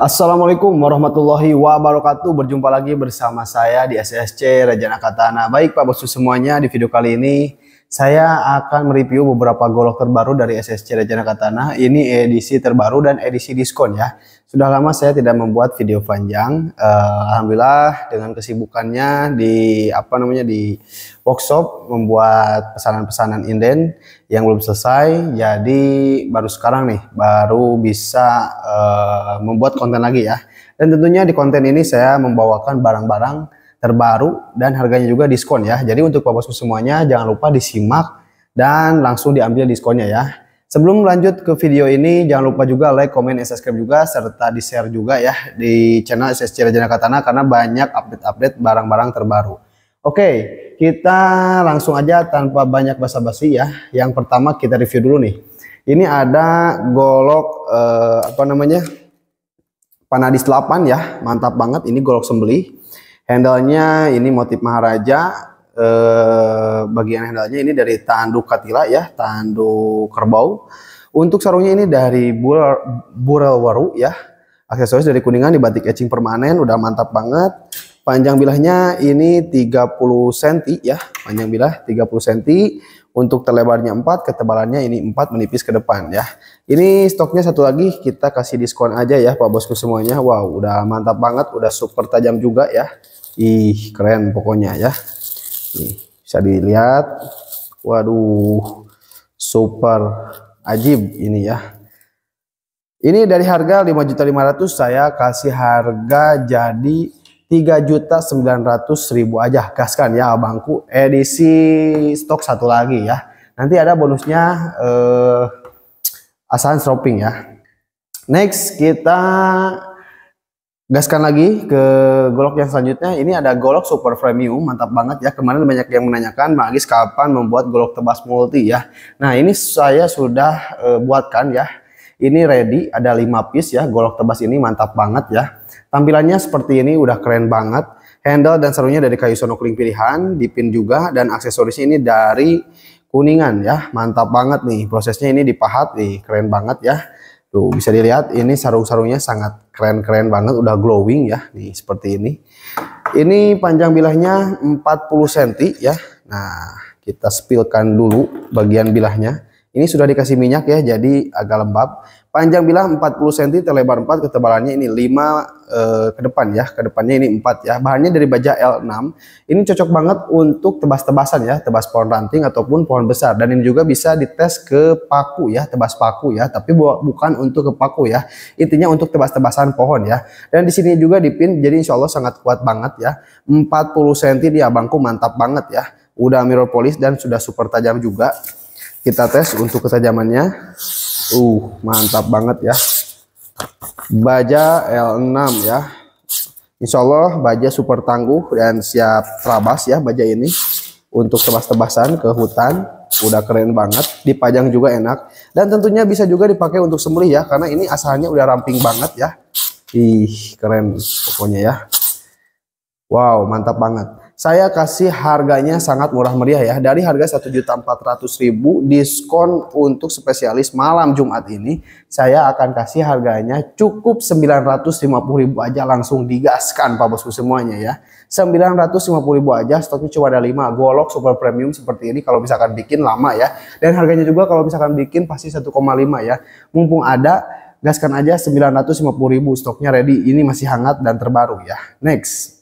Assalamualaikum warahmatullahi wabarakatuh. Berjumpa lagi bersama saya di SSC Rejana Katana. Baik Pak Bosu semuanya, di video kali ini saya akan mereview beberapa golok terbaru dari SSC Rencana Katana. Ini edisi terbaru dan edisi diskon ya. Sudah lama saya tidak membuat video panjang. Uh, Alhamdulillah dengan kesibukannya di apa namanya di workshop membuat pesanan-pesanan inden yang belum selesai. Jadi baru sekarang nih baru bisa uh, membuat konten lagi ya. Dan tentunya di konten ini saya membawakan barang-barang terbaru dan harganya juga diskon ya. Jadi untuk Bapak Bosku semuanya jangan lupa disimak dan langsung diambil diskonnya ya. Sebelum lanjut ke video ini, jangan lupa juga like, comment, dan subscribe juga, serta di-share juga ya di channel SSC Rajana Katana karena banyak update-update barang-barang terbaru. Oke, kita langsung aja tanpa banyak basa-basi ya. Yang pertama kita review dulu nih. Ini ada golok eh, apa namanya? Panadis 8 ya, mantap banget. Ini golok sembelih. Handle-nya ini motif Maharaja. Eh, bagian handle-nya ini dari tanduk katila ya, tanduk kerbau. Untuk sarungnya ini dari Burel, Burel Waru ya. Aksesoris dari Kuningan di batik etching permanen, udah mantap banget. Panjang bilahnya ini 30 cm ya, panjang bilah 30 cm. Untuk terlebarnya 4, ketebalannya ini 4 menipis ke depan ya. Ini stoknya satu lagi kita kasih diskon aja ya Pak Bosku semuanya. Wow, udah mantap banget, udah super tajam juga ya. Ih, keren pokoknya ya. Nih, bisa dilihat. Waduh, super ajib ini ya. Ini dari harga 5.500 saya kasih harga jadi 3.900.000 aja. Gaskan ya abangku edisi stok satu lagi ya. Nanti ada bonusnya eh asahan shopping ya. Next kita Gaskan lagi ke golok yang selanjutnya. Ini ada golok super premium, mantap banget ya. Kemarin banyak yang menanyakan, "Magis kapan membuat golok tebas multi ya. Nah ini saya sudah e, buatkan ya. Ini ready, ada 5 piece ya. Golok tebas ini mantap banget ya. Tampilannya seperti ini, udah keren banget. Handle dan serunya dari kayu sonokling pilihan, dipin juga, dan aksesoris ini dari kuningan ya. Mantap banget nih, prosesnya ini dipahat nih, keren banget ya Tuh, bisa dilihat ini sarung-sarungnya sangat keren-keren banget, udah glowing ya. Nih, seperti ini. Ini panjang bilahnya 40 cm ya. Nah, kita spilkan dulu bagian bilahnya. Ini sudah dikasih minyak ya, jadi agak lembab. Panjang bilah 40 cm, lebar 4, ketebalannya ini 5 eh, ke depan ya, ke depannya ini 4 ya. Bahannya dari baja L6. Ini cocok banget untuk tebas-tebasan ya, tebas pohon ranting ataupun pohon besar. Dan ini juga bisa dites ke paku ya, tebas paku ya, tapi bu bukan untuk ke paku ya. Intinya untuk tebas-tebasan pohon ya. Dan di sini juga dipin, jadi insya Allah sangat kuat banget ya. 40 cm di abangku mantap banget ya. Udah mirror polis dan sudah super tajam juga. Kita tes untuk ketajamannya. Uh, mantap banget ya. Baja L6 ya. Insya Allah baja super tangguh dan siap terabas ya baja ini. Untuk tebas-tebasan ke hutan. Udah keren banget. Dipajang juga enak. Dan tentunya bisa juga dipakai untuk sembelih ya. Karena ini asalnya udah ramping banget ya. Ih, keren pokoknya ya. Wow, mantap banget. Saya kasih harganya sangat murah meriah ya. Dari harga 1.400.000 diskon untuk spesialis malam Jumat ini, saya akan kasih harganya cukup 950.000 aja langsung digaskan Pak Bosku semuanya ya. 950.000 aja, stoknya cuma ada 5. Golok super premium seperti ini kalau misalkan bikin lama ya. Dan harganya juga kalau misalkan bikin pasti 1,5 ya. Mumpung ada gaskan aja 950.000 stoknya ready. Ini masih hangat dan terbaru ya. Next.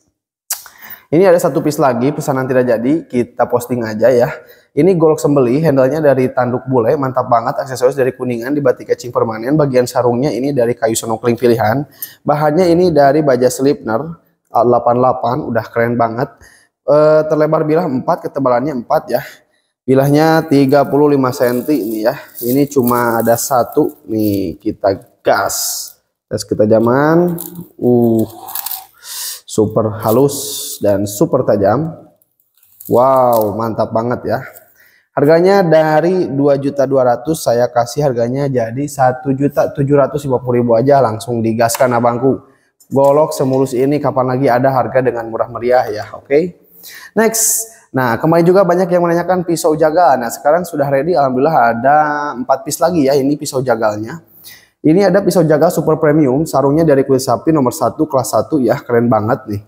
Ini ada satu piece lagi pesanan tidak jadi, kita posting aja ya. Ini golok sembeli, handlenya dari tanduk bule, mantap banget. Aksesoris dari kuningan, di batik etching permanen. Bagian sarungnya ini dari kayu sonokeling pilihan. Bahannya ini dari baja slipner 88, eh, udah keren banget. E, terlebar bilah 4, ketebalannya 4 ya. Bilahnya 35 cm ini ya. Ini cuma ada satu nih kita gas. Tes kita jaman. Uh super halus dan super tajam. Wow, mantap banget ya. Harganya dari 2.200 saya kasih harganya jadi 1.750.000 aja langsung digaskan abangku. Golok semulus ini kapan lagi ada harga dengan murah meriah ya, oke. Okay? Next. Nah, kemarin juga banyak yang menanyakan pisau jagal. Nah, sekarang sudah ready alhamdulillah ada 4 pis lagi ya ini pisau jagalnya. Ini ada pisau jaga super premium, sarungnya dari kulit sapi nomor 1 kelas 1 ya, keren banget nih.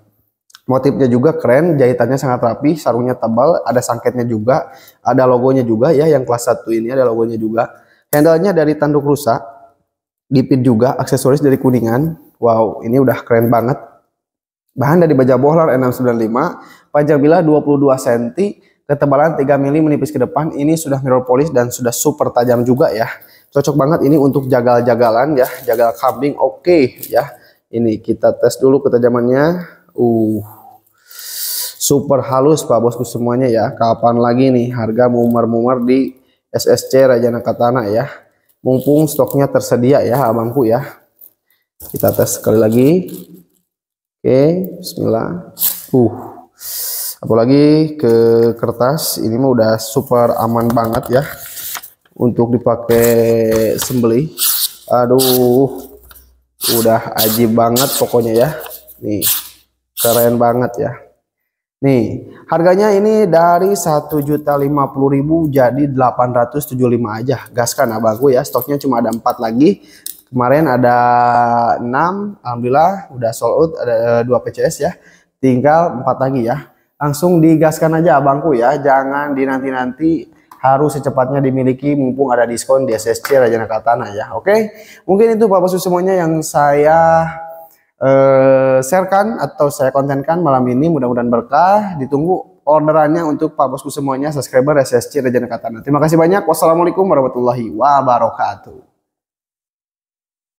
Motifnya juga keren, jahitannya sangat rapi, sarungnya tebal, ada sangketnya juga, ada logonya juga ya, yang kelas 1 ini ada logonya juga. handle dari tanduk rusa, dipit juga, aksesoris dari kuningan. Wow, ini udah keren banget. Bahan dari baja bohlar N695, panjang bilah 22 cm, ketebalan 3 mm menipis ke depan. Ini sudah mirror polish dan sudah super tajam juga ya. Cocok banget ini untuk jagal-jagalan ya, jagal kambing oke okay, ya. Ini kita tes dulu ketajamannya. Uh. Super halus Pak Bosku semuanya ya. Kapan lagi nih harga mumar-mumar di SSC Raja nakatana ya. Mumpung stoknya tersedia ya abangku ya. Kita tes sekali lagi. Oke, okay, bismillah. Uh. Apalagi ke kertas ini mah udah super aman banget ya untuk dipakai sembelih aduh udah aji banget pokoknya ya nih keren banget ya nih harganya ini dari 1.050.000 jadi 875 aja gaskan abangku ya stoknya cuma ada empat lagi kemarin ada 6 alhamdulillah udah sold out ada eh, dua PCS ya tinggal empat lagi ya langsung digaskan aja abangku ya jangan dinanti-nanti harus secepatnya dimiliki mumpung ada diskon di SSC Raja Nakatana ya. Oke. Mungkin itu Bapak Bosku semuanya yang saya eh, sharekan atau saya kontenkan malam ini mudah-mudahan berkah. Ditunggu orderannya untuk Pak Bosku semuanya subscriber SSC Raja Nakatana. Terima kasih banyak. Wassalamualaikum warahmatullahi wabarakatuh.